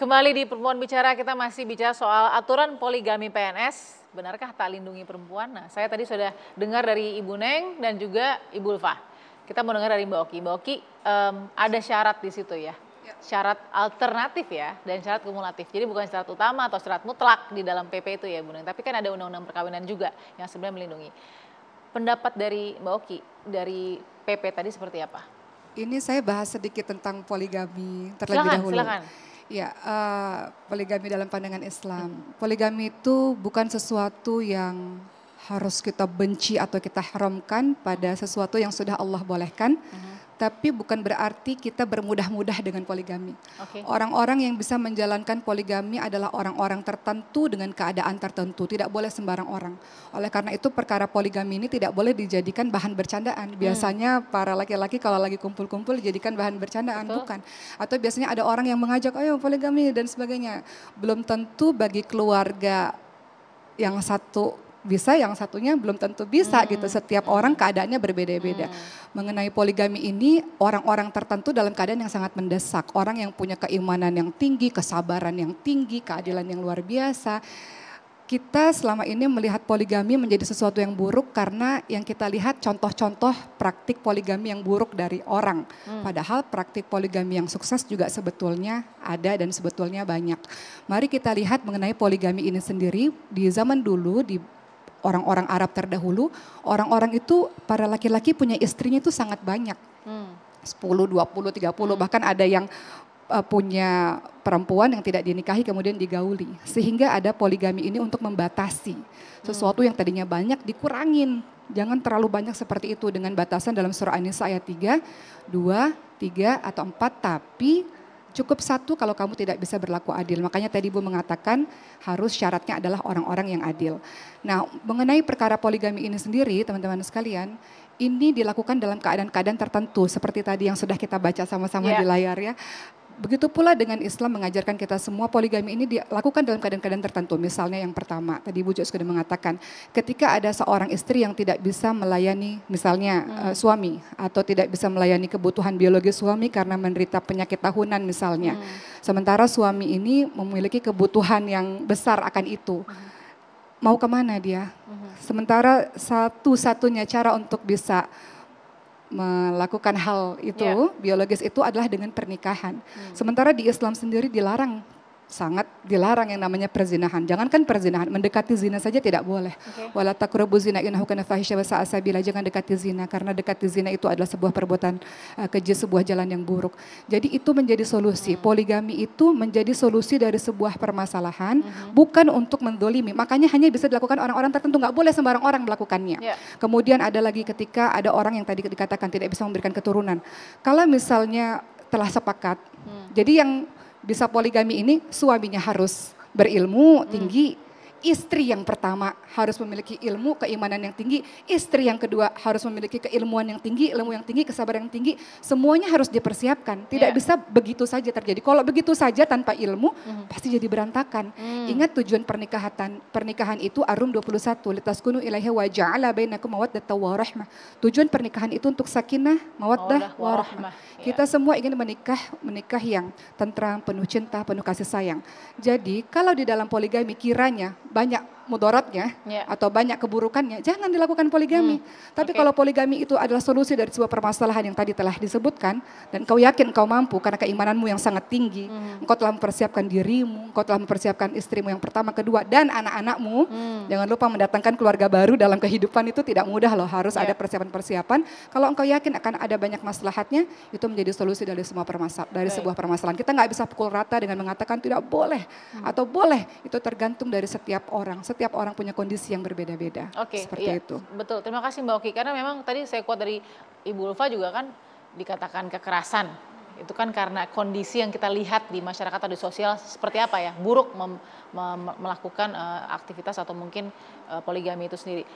Kembali di perempuan bicara kita masih bicara soal aturan poligami PNS. Benarkah tak lindungi perempuan? Nah, saya tadi sudah dengar dari Ibu Neng dan juga Ibu Ulfa. Kita mau dengar dari Mbak Oki. Mbak Oki, um, ada syarat di situ ya? ya. Syarat alternatif ya dan syarat kumulatif. Jadi bukan syarat utama atau syarat mutlak di dalam PP itu ya Bu Neng. Tapi kan ada undang-undang perkawinan juga yang sebenarnya melindungi. Pendapat dari Mbak Oki dari PP tadi seperti apa? Ini saya bahas sedikit tentang poligami terlebih silakan, dahulu. Silakan. Ya, uh, poligami dalam pandangan Islam. Poligami itu bukan sesuatu yang harus kita benci atau kita haramkan pada sesuatu yang sudah Allah bolehkan. Uh -huh tapi bukan berarti kita bermudah-mudah dengan poligami. orang Orang-orang yang bisa menjalankan poligami adalah orang-orang tertentu dengan keadaan tertentu, tidak boleh sembarang orang. Oleh karena itu perkara poligami ini tidak boleh dijadikan bahan bercandaan. Hmm. Biasanya hmm. para laki-laki kalau lagi kumpul-kumpul dijadikan bahan bercandaan, Betul. bukan. Atau biasanya ada orang yang mengajak, ayo poligami dan sebagainya. Belum tentu bagi keluarga yang satu bisa yang satunya belum tentu bisa hmm. gitu setiap orang keadaannya berbeda-beda hmm. mengenai poligami ini orang-orang tertentu dalam keadaan yang sangat mendesak orang yang punya keimanan yang tinggi kesabaran yang tinggi keadilan yang luar biasa kita selama ini melihat poligami menjadi sesuatu yang buruk karena yang kita lihat contoh-contoh praktik poligami yang buruk dari orang. Hmm. Padahal praktik poligami yang sukses juga sebetulnya ada dan sebetulnya banyak. Mari kita lihat mengenai poligami ini sendiri di zaman dulu di orang-orang Arab terdahulu, orang-orang itu para laki-laki punya istrinya itu sangat banyak. Hmm. 10, 20, 30 hmm. bahkan ada yang uh, punya perempuan yang tidak dinikahi kemudian digauli. Sehingga ada poligami ini untuk membatasi hmm. sesuatu yang tadinya banyak dikurangin. Jangan terlalu banyak seperti itu dengan batasan dalam surah An-Nisa ayat 3, 2, 3 atau 4 tapi cukup satu kalau kamu tidak bisa berlaku adil. Makanya tadi Bu mengatakan harus syaratnya adalah orang-orang yang adil. Nah, mengenai perkara poligami ini sendiri, teman-teman sekalian, ini dilakukan dalam keadaan-keadaan tertentu seperti tadi yang sudah kita baca sama-sama yeah. di layar ya. Begitu pula dengan Islam mengajarkan kita semua poligami ini dilakukan dalam keadaan-keadaan tertentu. Misalnya yang pertama, tadi Bu Jo sudah mengatakan, ketika ada seorang istri yang tidak bisa melayani misalnya hmm. uh, suami atau tidak bisa melayani kebutuhan biologis suami karena menderita penyakit tahunan misalnya. Hmm. Sementara suami ini memiliki kebutuhan yang besar akan itu. Hmm. Mau kemana dia? Hmm. Sementara satu-satunya cara untuk bisa melakukan hal itu yeah. biologis itu adalah dengan pernikahan. Hmm. Sementara di Islam sendiri dilarang sangat dilarang yang namanya perzinahan. Jangankan perzinahan, mendekati zina saja tidak boleh. Wala takrubu zina innahu kana fahisya wa sabila. Jangan dekati zina karena dekati zina itu adalah sebuah perbuatan uh, keji, sebuah jalan yang buruk. Jadi itu menjadi solusi. Hmm. Poligami itu menjadi solusi dari sebuah permasalahan hmm. bukan untuk mendolimi. Makanya hanya bisa dilakukan orang-orang tertentu, nggak boleh sembarang orang melakukannya. Yeah. Kemudian ada lagi ketika ada orang yang tadi dikatakan tidak bisa memberikan keturunan. Kalau misalnya telah sepakat. Hmm. Jadi yang bisa poligami ini suaminya harus berilmu tinggi, hmm istri yang pertama harus memiliki ilmu, keimanan yang tinggi, istri yang kedua harus memiliki keilmuan yang tinggi, ilmu yang tinggi, kesabaran yang tinggi, semuanya harus dipersiapkan. Tidak yeah. bisa begitu saja terjadi. Kalau begitu saja tanpa ilmu mm. pasti jadi berantakan. Mm. Ingat tujuan pernikahan pernikahan itu Arum 21, litaskunu ilaihi wa ja'ala bainakum mawaddata wa rahmah. Tujuan pernikahan itu untuk sakinah, mawaddah, wa rahmah. Ya. Kita yeah. semua ingin menikah menikah yang tentram, penuh cinta, penuh kasih sayang. Jadi kalau di dalam poligami kiranya banyak mudaratnya yeah. atau banyak keburukannya, jangan dilakukan poligami. Hmm. Tapi okay. kalau poligami itu adalah solusi dari sebuah permasalahan yang tadi telah disebutkan dan kau yakin kau mampu karena keimananmu yang sangat tinggi, hmm. engkau telah mempersiapkan dirimu, engkau telah mempersiapkan istrimu yang pertama, kedua dan anak-anakmu. Hmm. Jangan lupa mendatangkan keluarga baru dalam kehidupan itu tidak mudah loh, harus yeah. ada persiapan-persiapan. Kalau engkau yakin akan ada banyak maslahatnya, itu menjadi solusi dari semua permasalahan dari sebuah permasalahan. Kita nggak bisa pukul rata dengan mengatakan tidak boleh hmm. atau boleh. Itu tergantung dari setiap orang. Setiap setiap orang punya kondisi yang berbeda-beda. Oke, okay, seperti iya, itu. Betul. Terima kasih Mbak Oki karena memang tadi saya kuat dari Ibu Ulfa juga kan dikatakan kekerasan. Itu kan karena kondisi yang kita lihat di masyarakat atau di sosial seperti apa ya, buruk mem, mem, melakukan uh, aktivitas atau mungkin uh, poligami itu sendiri.